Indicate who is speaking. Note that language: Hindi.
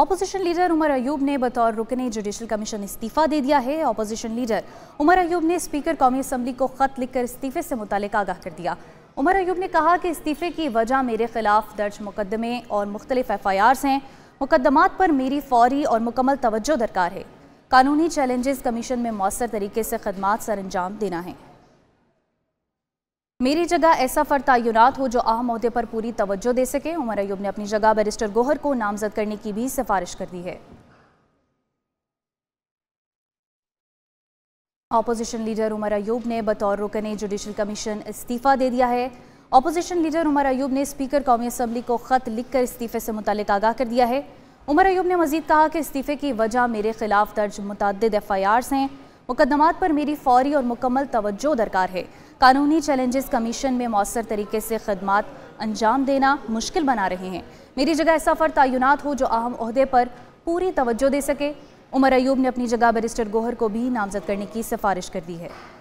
Speaker 1: ऑपोजिशन लीडर उमर अयूब ने बतौर रुकने जुडिशल कमीशन इस्तीफा दे दिया है ऑपोजिशन लीडर उमर अयूब ने स्पीकर कौमी असम्बली को खत लिखकर इस्तीफे से मुतल आगाह कर दिया उमर अयूब ने कहा कि इस्तीफे की वजह मेरे खिलाफ दर्ज मुकदमे और मुख्तलिफ एफ आई आर्स हैं मुकदमात पर मेरी फौरी और मुकम्मल तवज्जो दरकार है कानूनी चैलेंजेस कमीशन में मौसर तरीके से खदमात सर अंजाम देना है मेरी जगह ऐसा फर्द तयनत हो जो अहम अहदे पर पूरी तवज्जो दे सके उमर अयूब ने अपनी जगह बैरिस्टर गोहर को नामजद करने की भी सिफारिश कर दी है अपोजिशन लीडर उमर अयूब ने बतौर रुकन जुडिशल कमीशन इस्तीफ़ा दे दिया है अपोजिशन लीडर उमर अयूब ने स्पीकर कौमी असम्बली को ख़त लिखकर इस्तीफ़े से मुतल आगाह कर दिया है उमर अयूब ने मजीद कहा कि इस्तीफ़े की वजह मेरे खिलाफ दर्ज मुतद एफ आई आर्स हैं मुकदमात पर मेरी फौरी और मुकम्मल तवज्जो दरकार है कानूनी चैलेंजेस कमीशन में मौसर तरीके से खदमात अंजाम देना मुश्किल बना रहे हैं मेरी जगह ऐसा फ़र्द तयनत हो जो अहम अहदे पर पूरी तवज्जो दे सके उमर अयूब ने अपनी जगह बैरिस्टर गोहर को भी नामजद करने की सिफारिश कर दी है